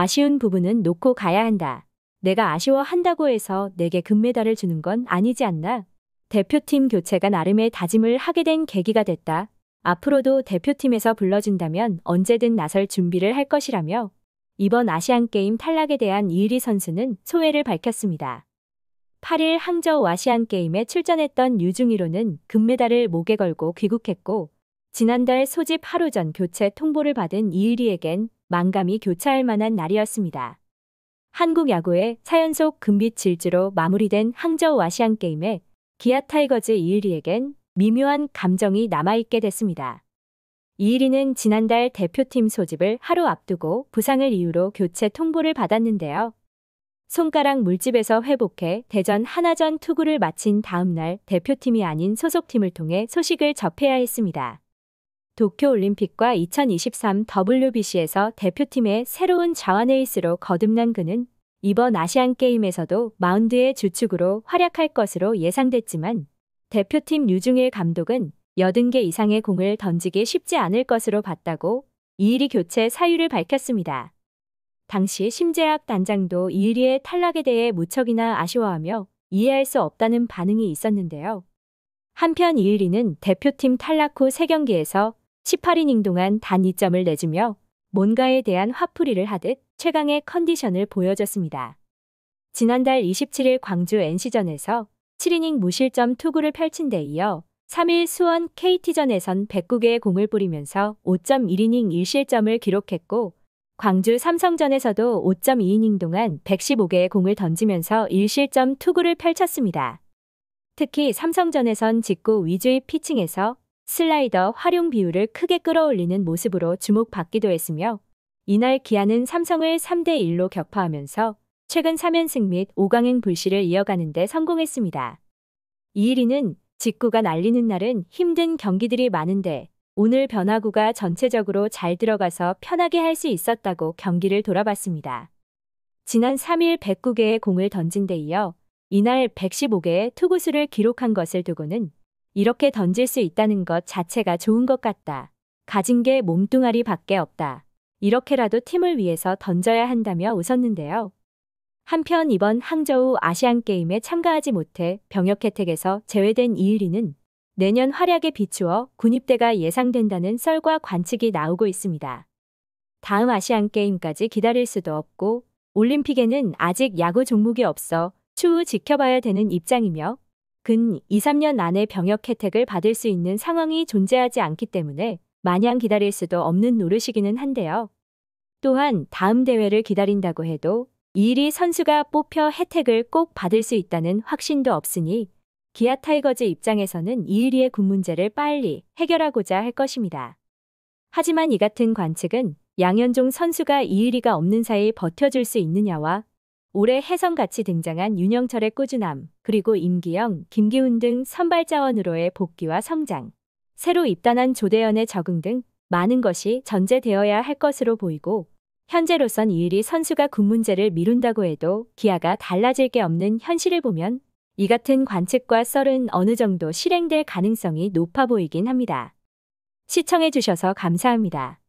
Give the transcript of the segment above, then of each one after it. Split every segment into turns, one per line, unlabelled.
아쉬운 부분은 놓고 가야 한다. 내가 아쉬워한다고 해서 내게 금메달을 주는 건 아니지 않나? 대표팀 교체가 나름의 다짐을 하게 된 계기가 됐다. 앞으로도 대표팀에서 불러준다면 언제든 나설 준비를 할 것이라며 이번 아시안게임 탈락에 대한 이리 선수는 소회를 밝혔습니다. 8일 항저우 아시안게임에 출전했던 유중이로는 금메달을 목에 걸고 귀국했고 지난달 소집 하루 전 교체 통보를 받은 이일리에겐 만감이 교차할 만한 날이었습니다. 한국 야구의 4연속 금빛 질주로 마무리된 항저우 아시안게임에 기아 타이거즈 이일리에겐 미묘한 감정이 남아있게 됐습니다. 이일리는 지난달 대표팀 소집을 하루 앞두고 부상을 이유로 교체 통보를 받았는데요. 손가락 물집에서 회복해 대전 하나전 투구를 마친 다음날 대표팀이 아닌 소속팀을 통해 소식을 접해야 했습니다. 도쿄올림픽과 2023 WBC에서 대표팀의 새로운 자완에이스로 거듭난 그는 이번 아시안게임에서도 마운드의 주축으로 활약할 것으로 예상됐지만 대표팀 유중일 감독은 80개 이상의 공을 던지기 쉽지 않을 것으로 봤다고 이일이 교체 사유를 밝혔습니다. 당시 심재학 단장도 이일이의 탈락에 대해 무척이나 아쉬워하며 이해할 수 없다는 반응이 있었는데요. 한편 이일이는 대표팀 탈락 후 3경기에서 18이닝 동안 단 2점을 내주며 뭔가에 대한 화풀이를 하듯 최강의 컨디션을 보여줬습니다. 지난달 27일 광주 NC전에서 7이닝 무실점 투구를 펼친 데 이어 3일 수원 KT전에선 109개의 공을 뿌리면서 5.1이닝 1실점을 기록했고 광주 삼성전에서도 5.2이닝 동안 115개의 공을 던지면서 1실점 투구를 펼쳤습니다. 특히 삼성전에선 직구 위주의 피칭에서 슬라이더 활용 비율을 크게 끌어올리는 모습으로 주목받기도 했으며 이날 기아는 삼성을 3대1로 격파하면서 최근 3연승 및 5강행 불시를 이어가는 데 성공했습니다. 2이는 직구가 날리는 날은 힘든 경기들이 많은데 오늘 변화구가 전체적으로 잘 들어가서 편하게 할 수 있었다고 경기를 돌아봤습니다. 지난 3일 109개의 공을 던진 데 이어 이날 115개의 투구수를 기록한 것을 두고는 이렇게 던질 수 있다는 것 자체가 좋은 것 같다. 가진 게 몸뚱아리 밖에 없다. 이렇게라도 팀을 위해서 던져야 한다며 웃었는데요. 한편 이번 항저우 아시안게임에 참가하지 못해 병역 혜택에서 제외된 이일리는 내년 활약에 비추어 군입대가 예상된다는 썰과 관측이 나오고 있습니다. 다음 아시안게임까지 기다릴 수도 없고 올림픽에는 아직 야구 종목이 없어 추후 지켜봐야 되는 입장이며 근 2, 3년 안에 병역 혜택을 받을 수 있는 상황이 존재하지 않기 때문에 마냥 기다릴 수도 없는 노릇이기는 한데요. 또한 다음 대회를 기다린다고 해도 1위 선수가 뽑혀 혜택을 꼭 받을 수 있다는 확신도 없으니 기아 타이거즈 입장에서는 이일위의군 문제를 빨리 해결하고자 할 것입니다. 하지만 이 같은 관측은 양현종 선수가 이일위가 없는 사이 버텨줄 수 있느냐와 올해 혜성같이 등장한 윤영철의 꾸준함, 그리고 임기영, 김기훈 등 선발 자원으로의 복귀와 성장, 새로 입단한 조대현의 적응 등 많은 것이 전제되어야 할 것으로 보이고 현재로선 이 일이 선수가 군 문제를 미룬다고 해도 기아가 달라질 게 없는 현실을 보면 이 같은 관측과 썰은 어느 정도 실행될 가능성이 높아 보이긴 합니다. 시청해주셔서 감사합니다.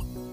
you